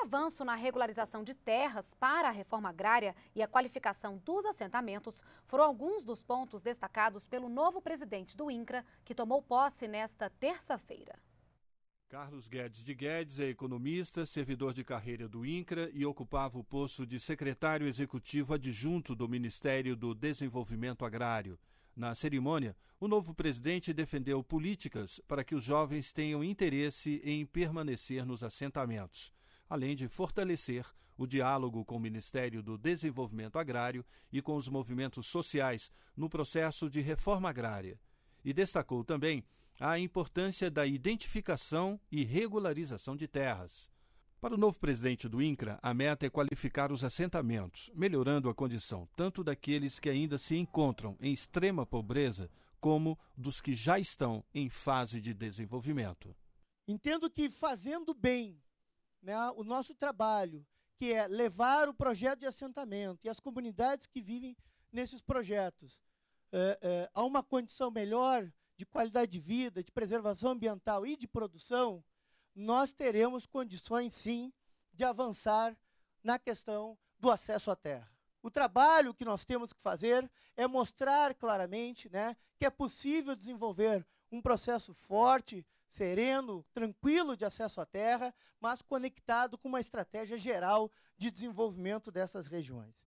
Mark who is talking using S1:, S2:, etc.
S1: o avanço na regularização de terras para a reforma agrária e a qualificação dos assentamentos foram alguns dos pontos destacados pelo novo presidente do INCRA, que tomou posse nesta terça-feira.
S2: Carlos Guedes de Guedes é economista, servidor de carreira do INCRA e ocupava o posto de secretário executivo adjunto do Ministério do Desenvolvimento Agrário. Na cerimônia, o novo presidente defendeu políticas para que os jovens tenham interesse em permanecer nos assentamentos além de fortalecer o diálogo com o Ministério do Desenvolvimento Agrário e com os movimentos sociais no processo de reforma agrária. E destacou também a importância da identificação e regularização de terras. Para o novo presidente do INCRA, a meta é qualificar os assentamentos, melhorando a condição tanto daqueles que ainda se encontram em extrema pobreza, como dos que já estão em fase de desenvolvimento.
S3: Entendo que fazendo bem né, o nosso trabalho, que é levar o projeto de assentamento e as comunidades que vivem nesses projetos é, é, a uma condição melhor de qualidade de vida, de preservação ambiental e de produção, nós teremos condições, sim, de avançar na questão do acesso à terra. O trabalho que nós temos que fazer é mostrar claramente né, que é possível desenvolver um processo forte sereno, tranquilo de acesso à terra, mas conectado com uma estratégia geral de desenvolvimento dessas regiões.